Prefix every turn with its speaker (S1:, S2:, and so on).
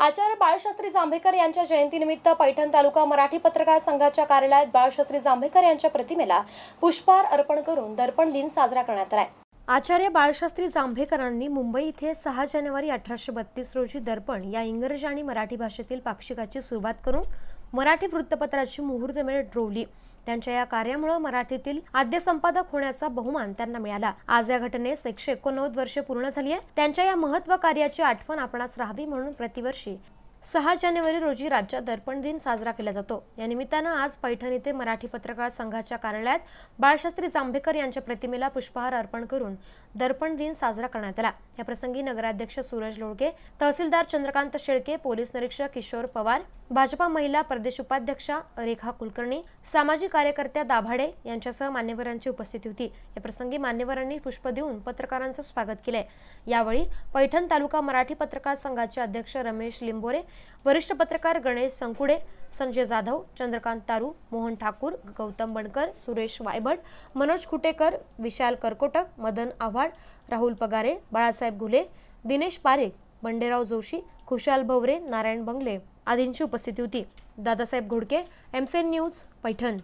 S1: आचार्य बाळशास्त्री जांभेकर यांच्या जयंतीनिमित्त पैठण तालुका मराठी पत्रकार संघाच्या कार्यालयात बाळशास्त्री जांभेकर यांच्या प्रतिमेला पुष्पहार अर्पण करून दर्पण दिन साजरा करण्यात आला आचार्य बाळशास्त्री जांभेकरांनी मुंबई इथे सहा जानेवारी अठराशे बत्तीस रोजी दर्पण या इंग्रजी आणि मराठी भाषेतील पाक्षिकाची सुरुवात करून मराठी वृत्तपत्राची मुहूर्तमेळ रोवली त्यांच्या या कार्यामुळे मराठीतील आद्य संपादक होण्याचा बहुमान त्यांना मिळाला आज या घटनेस एकशे एकोणनव्वद वर्षे पूर्ण झाली आहे त्यांच्या या महत्व कार्याची आठवण आपणास राहावी म्हणून प्रतिवर्षी सहा जानेवारी रोजी राज्यात दर्पण दिन साजरा केला जातो या निमित्तानं आज पैठण येथे मराठी पत्रकार संघाच्या कार्यालयात बाळशास्त्री जांभेकर यांच्या प्रतिमेला पुष्पहार अर्पण करून दर्पण दिन साजरा करण्यात आला या प्रसंगी नगराध्यक्ष सूरज लोळगे तहसीलदार चंद्रकांत शेळके पोलीस निरीक्षक किशोर पवार भाजपा महिला प्रदेश उपाध्यक्ष रेखा कुलकर्णी सामाजिक कार्यकर्त्या दाभाडे यांच्यासह मान्यवरांची उपस्थिती होती या प्रसंगी मान्यवरांनी पुष्प देऊन पत्रकारांचं स्वागत केलंय यावेळी पैठण तालुका मराठी पत्रकार संघाचे अध्यक्ष रमेश लिंबोरे वरिष्ठ पत्रकार गणेश संकुडे संजय जाधव चंद्रकांत तारू मोहन ठाकूर गौतम बनकर सुरेश वायभट मनोज खुटेकर विशाल करकोटक मदन आव्हाड राहुल पगारे बाळासाहेब घुले दिनेश पारेख बंडेराव जोशी खुशाल भवरे नारायण बंगले आदींची उपस्थिती होती दादासाहेब घोडके एमसेन न्यूज पैठण